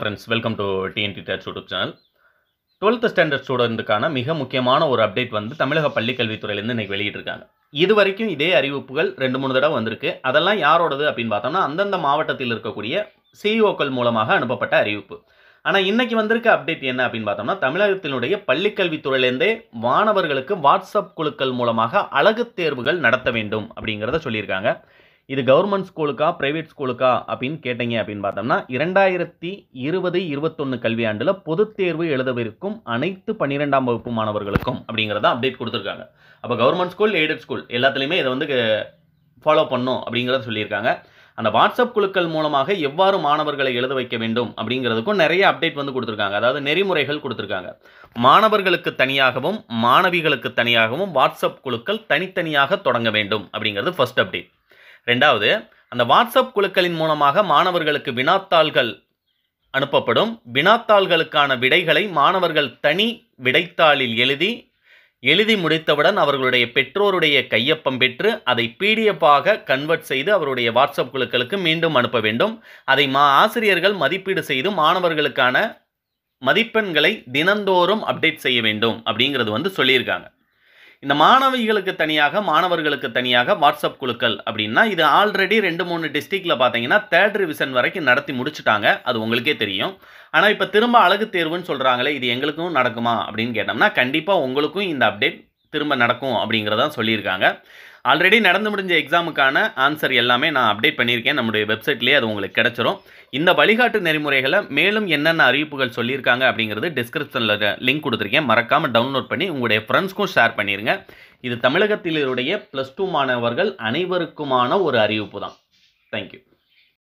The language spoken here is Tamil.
ஃப்ரெண்ட்ஸ் வெல்கம் டு டிஎன்டி டேட் யூடியூப் சேனல் டுவெல்த் ஸ்டாண்டர்ட் ஸ்டூடெண்ட்டுக்கான மிக முக்கியமான ஒரு அப்டேட் வந்து தமிழக பள்ளிக்கல்வித்துறையிலேருந்து இன்றைக்கி வெளியிட்டிருக்காங்க இது வரைக்கும் இதே அறிவிப்புகள் ரெண்டு மூணு தடவை வந்திருக்கு அதெல்லாம் யாரோடது அப்படின்னு பார்த்தோம்னா அந்தந்த மாவட்டத்தில் இருக்கக்கூடிய சிஇஓக்கள் e மூலமாக அனுப்பப்பட்ட அறிவிப்பு ஆனால் இன்றைக்கி வந்திருக்க அப்டேட் என்ன அப்படின்னு பார்த்தோம்னா தமிழகத்தினுடைய பள்ளிக்கல்வித்துறையிலேருந்தே மாணவர்களுக்கு வாட்ஸ்அப் குழுக்கள் மூலமாக அழகு தேர்வுகள் நடத்த வேண்டும் அப்படிங்கிறத சொல்லியிருக்காங்க இது கவர்மெண்ட் ஸ்கூலுக்கா பிரைவேட் ஸ்கூலுக்கா அப்படின்னு கேட்டீங்க அப்படின்னு பார்த்தோம்னா இரண்டாயிரத்தி இருபது இருபத்தொன்று கல்வியாண்டில் பொதுத் தேர்வு எழுதவிருக்கும் அனைத்து பன்னிரெண்டாம் வகுப்பு மாணவர்களுக்கும் அப்படிங்கிறத அப்டேட் கொடுத்துருக்காங்க அப்போ கவர்மெண்ட் ஸ்கூல் எய்டட் ஸ்கூல் எல்லாத்துலேயுமே இதை வந்து ஃபாலோ பண்ணும் அப்படிங்கிறத சொல்லியிருக்காங்க அந்த வாட்ஸ்அப் குழுக்கள் மூலமாக எவ்வாறு மாணவர்களை எழுத வைக்க வேண்டும் அப்படிங்கிறதுக்கும் நிறைய அப்டேட் வந்து கொடுத்துருக்காங்க அதாவது நெறிமுறைகள் கொடுத்துருக்காங்க மாணவர்களுக்கு தனியாகவும் மாணவிகளுக்கு தனியாகவும் வாட்ஸ்அப் குழுக்கள் தனித்தனியாக தொடங்க வேண்டும் அப்படிங்கிறது ஃபர்ஸ்ட் அப்டேட் ரெண்டாவது அந்த வாட்ஸ்அப் குழுக்களின் மூலமாக மாணவர்களுக்கு வினாத்தாள்கள் அனுப்பப்படும் வினாத்தாள்களுக்கான விடைகளை மாணவர்கள் தனி விடைத்தாளில் எழுதி எழுதி முடித்தவுடன் அவர்களுடைய பெற்றோருடைய கையொப்பம் பெற்று அதை பிடிஎஃபாக கன்வெர்ட் செய்து அவருடைய வாட்ஸ்அப் குழுக்களுக்கு மீண்டும் அனுப்ப வேண்டும் அதை மா ஆசிரியர்கள் மதிப்பீடு செய்து மாணவர்களுக்கான மதிப்பெண்களை தினந்தோறும் அப்டேட் செய்ய வேண்டும் அப்படிங்கிறது வந்து சொல்லியிருக்காங்க இந்த மாணவிகளுக்கு தனியாக மாணவர்களுக்கு தனியாக வாட்ஸ்அப் குழுக்கள் அப்படின்னா இது ஆல்ரெடி ரெண்டு மூணு டிஸ்ட்ரிக்டில் பார்த்தீங்கன்னா தேர்ட் ரிவிஷன் வரைக்கும் நடத்தி முடிச்சுட்டாங்க அது உங்களுக்கே தெரியும் ஆனால் இப்போ திரும்ப அழகு தேர்வுன்னு சொல்கிறாங்களே இது எங்களுக்கும் நடக்குமா அப்படின்னு கேட்டோம்னா கண்டிப்பாக உங்களுக்கும் இந்த அப்டேட் திரும்ப நடக்கும் அப்படிங்கிறதான் சொல்லியிருக்காங்க ஆல்ரெடி நடந்து முடிஞ்ச எக்ஸாமுக்கான ஆன்சர் எல்லாமே நான் அப்டேட் பண்ணியிருக்கேன் நம்முடைய வெப்சைட்லேயே அது உங்களுக்கு கிடச்சிரும் இந்த வழிகாட்டு நெறிமுறைகளை மேலும் என்னென்ன அறிவிப்புகள் சொல்லியிருக்காங்க அப்படிங்கிறது டிஸ்கிரிப்ஷனில் லிங்க் கொடுத்துருக்கேன் மறக்காமல் டவுன்லோட் பண்ணி உங்களுடைய ஃப்ரெண்ட்ஸ்க்கும் ஷேர் பண்ணிடுங்க இது தமிழகத்திலுடைய ப்ளஸ் டூ மாணவர்கள் அனைவருக்குமான ஒரு அறிவிப்பு தான் தேங்க்யூ